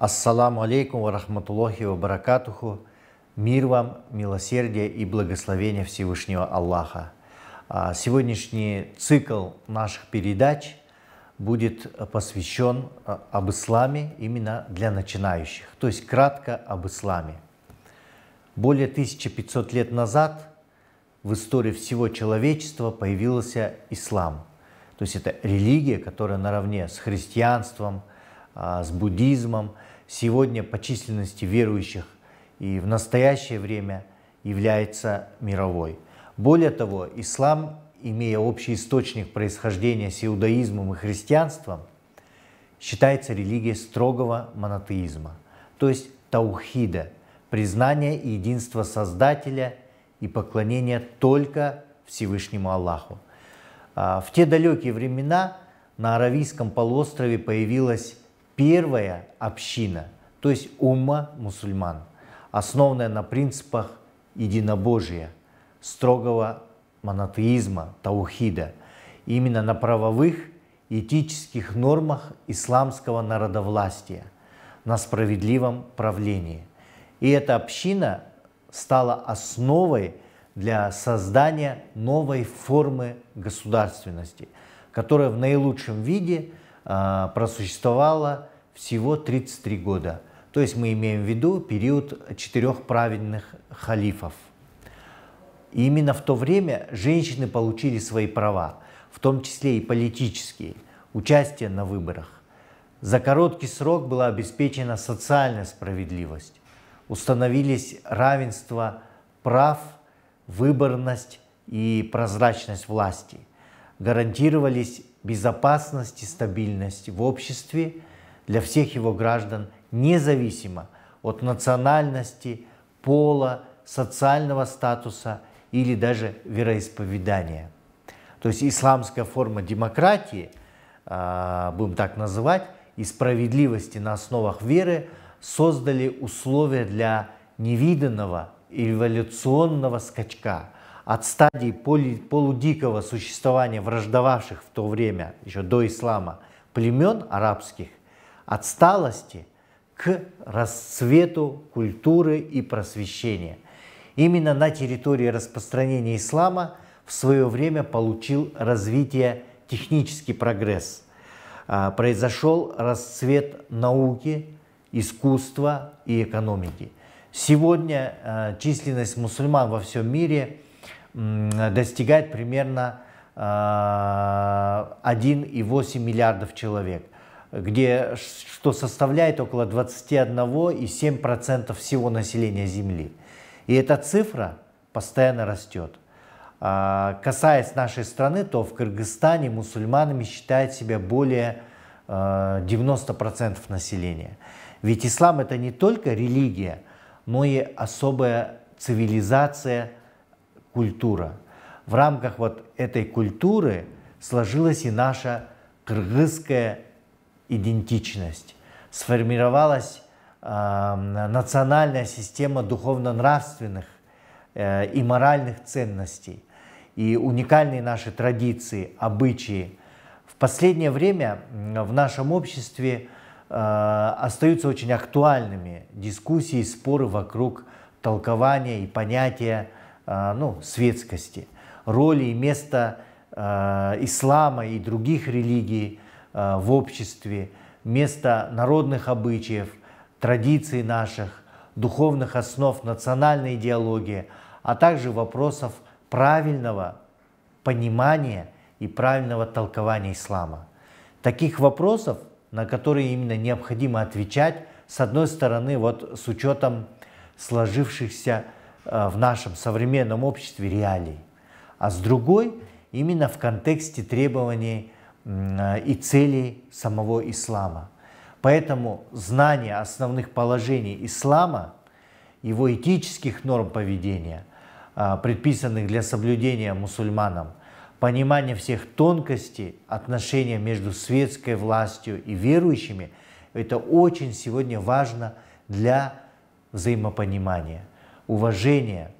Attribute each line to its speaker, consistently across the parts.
Speaker 1: Ассаламу алейкум варахматуллахи рахматуллахи баракатуху. Мир вам, милосердие и благословение Всевышнего Аллаха. А, сегодняшний цикл наших передач будет посвящен а, об исламе именно для начинающих, то есть кратко об исламе. Более 1500 лет назад в истории всего человечества появился ислам. То есть это религия, которая наравне с христианством, а, с буддизмом – сегодня по численности верующих и в настоящее время является мировой. Более того, ислам, имея общий источник происхождения с иудаизмом и христианством, считается религией строгого монотеизма, то есть таухида, признания и единства Создателя и поклонения только Всевышнему Аллаху. А, в те далекие времена на Аравийском полуострове появилась первая община, то есть умма мусульман, основанная на принципах единобожия, строгого монотеизма, таухида, именно на правовых этических нормах исламского народовластия, на справедливом правлении. И эта община стала основой для создания новой формы государственности, которая в наилучшем виде а, просуществовала всего 33 года. То есть мы имеем в виду период четырех праведных халифов. И именно в то время женщины получили свои права, в том числе и политические, участие на выборах. За короткий срок была обеспечена социальная справедливость. Установились равенство прав, выборность и прозрачность власти. Гарантировались безопасность и стабильность в обществе, для всех его граждан, независимо от национальности, пола, социального статуса или даже вероисповедания. То есть исламская форма демократии, а, будем так называть, и справедливости на основах веры создали условия для невиданного эволюционного скачка от стадии полудикого существования враждовавших в то время, еще до ислама, племен арабских отсталости к расцвету культуры и просвещения. Именно на территории распространения ислама в свое время получил развитие технический прогресс. А, произошел расцвет науки, искусства и экономики. Сегодня а, численность мусульман во всем мире достигает примерно 1,8 а, миллиардов человек – где, что составляет около 21,7% всего населения Земли. И эта цифра постоянно растет. А, касаясь нашей страны, то в Кыргызстане мусульманами считают себя более 90% а, населения. Ведь ислам это не только религия, но и особая цивилизация, культура. В рамках вот этой культуры сложилась и наша кыргызская идентичность. Сформировалась э, национальная система духовно-нравственных э, и моральных ценностей. И уникальные наши традиции, обычаи. В последнее время в нашем обществе э, остаются очень актуальными дискуссии, споры вокруг толкования и понятия э, ну, светскости, роли и места э, ислама и других религий – Э, в обществе, место народных обычаев, традиций наших, духовных основ национальной идеологии, а также вопросов правильного понимания и правильного толкования ислама. Таких вопросов, на которые именно необходимо отвечать, с одной стороны, вот с учетом сложившихся э, в нашем современном обществе реалий, а с другой именно в контексте требований Э, и целей самого ислама. Поэтому знание основных положений ислама, его этических норм поведения, э, предписанных для соблюдения мусульманам, понимание всех тонкостей отношения между светской властью и верующими, это очень сегодня важно для взаимопонимания, уважения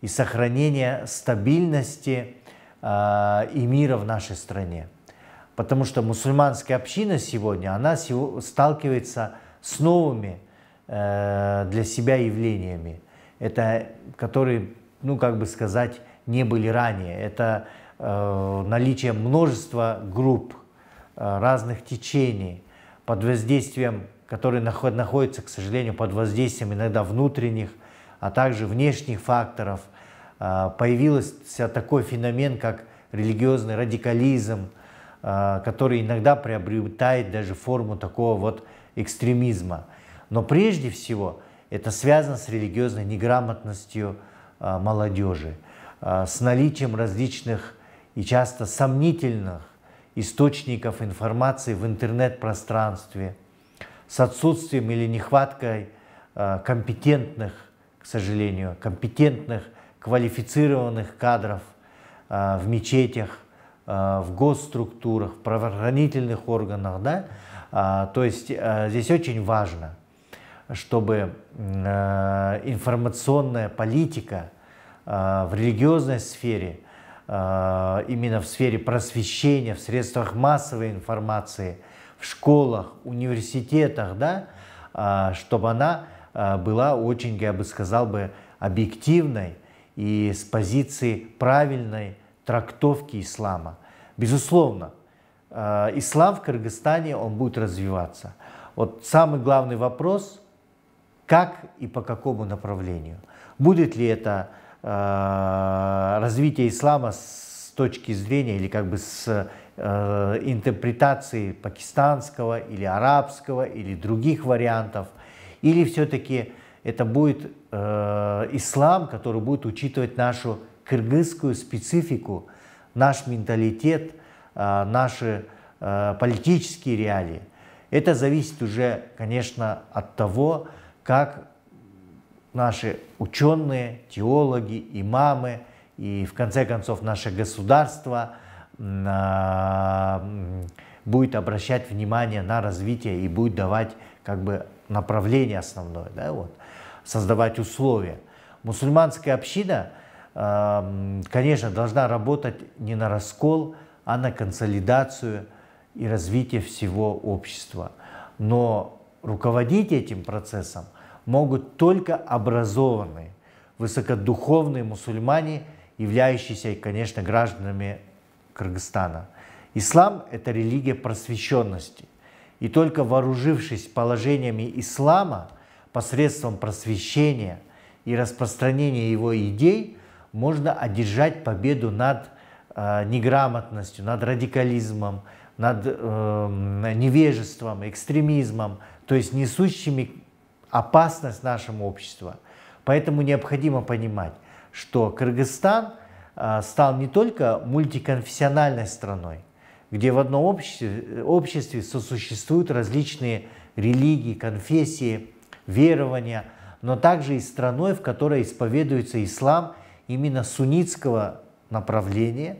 Speaker 1: и сохранения стабильности э, и мира в нашей стране. Потому что мусульманская община сегодня, она сталкивается с новыми э, для себя явлениями, это, которые, ну как бы сказать, не были ранее. Это э, наличие множества групп, э, разных течений, под воздействием, которые наход, находятся, к сожалению, под воздействием иногда внутренних, а также внешних факторов. Э, появился такой феномен, как религиозный радикализм – Э, который иногда приобретает даже форму такого вот экстремизма. Но прежде всего это связано с религиозной неграмотностью э, молодежи, э, с наличием различных и часто сомнительных источников информации в интернет-пространстве, с отсутствием или нехваткой компетентных, к сожалению, компетентных, квалифицированных кадров в мечетях, Э, в госструктурах, в правоохранительных органах, да, а, то есть э, здесь очень важно, чтобы э, информационная политика в религиозной сфере, именно в сфере просвещения, в средствах массовой информации, в школах, университетах, да, а, чтобы она была очень, я бы сказал бы, объективной и с позиции правильной трактовки ислама. Безусловно, э, ислам в Кыргызстане, он будет развиваться. Вот самый главный вопрос, как и по какому направлению. Будет ли это э, развитие ислама с точки зрения или как бы с э, интерпретации пакистанского или арабского или других вариантов, или все-таки это будет э, ислам, который будет учитывать нашу кыргызскую специфику, наш менталитет, а, наши а, политические реалии. Это зависит уже, конечно, от того, как наши ученые, теологи, имамы и, в конце концов, наше государство а, будет обращать внимание на развитие и будет давать как бы направление основное, да, вот, создавать условия. Мусульманская община – Эм, конечно, должна работать не на раскол, а на консолидацию и развитие всего общества. Но руководить этим процессом могут только образованные, высокодуховные мусульмане, являющиеся, конечно, гражданами Кыргызстана. Ислам – это религия просвещенности. И только вооружившись положениями ислама, посредством просвещения и распространения его идей – можно одержать победу над э, неграмотностью, над радикализмом, над э, невежеством, экстремизмом, то есть несущими опасность нашему обществу. Поэтому необходимо понимать, что Кыргызстан э, стал не только мультиконфессиональной страной, где в одном обществе, обществе сосуществуют различные религии, конфессии, верования, но также и страной, в которой исповедуется ислам – именно суннитского направления,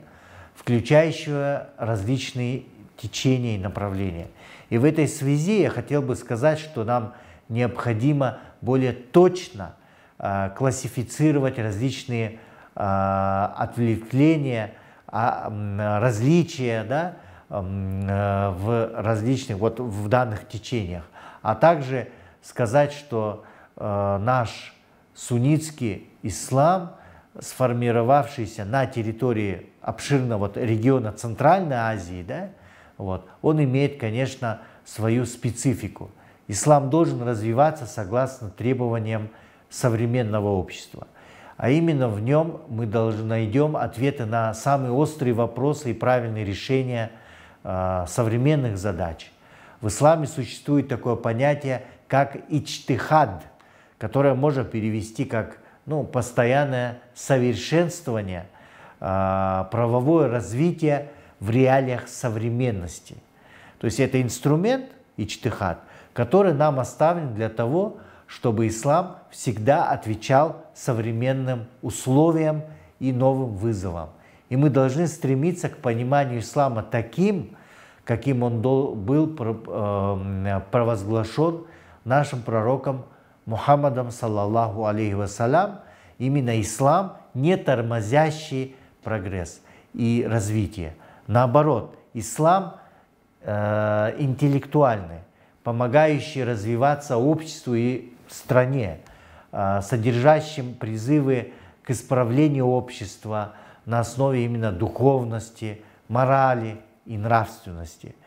Speaker 1: включающего различные течения и направления. И в этой связи я хотел бы сказать, что нам необходимо более точно э, классифицировать различные э, отвлечения, э, различия да, э, в различных, вот в данных течениях. А также сказать, что э, наш суннитский ислам – сформировавшийся на территории обширного региона Центральной Азии, да, вот, он имеет, конечно, свою специфику. Ислам должен развиваться согласно требованиям современного общества. А именно в нем мы должны найдем ответы на самые острые вопросы и правильные решения э, современных задач. В исламе существует такое понятие, как ичтихад, которое можно перевести как ну, постоянное совершенствование, а, правовое развитие в реалиях современности. То есть это инструмент ичтихад, который нам оставлен для того, чтобы ислам всегда отвечал современным условиям и новым вызовам. И мы должны стремиться к пониманию ислама таким, каким он был э, провозглашен нашим пророком Мухаммадом, саллаллаху алейхи вассалям, именно ислам, не тормозящий прогресс и развитие. Наоборот, ислам э, интеллектуальный, помогающий развиваться обществу и стране, э, содержащим призывы к исправлению общества на основе именно духовности, морали и нравственности –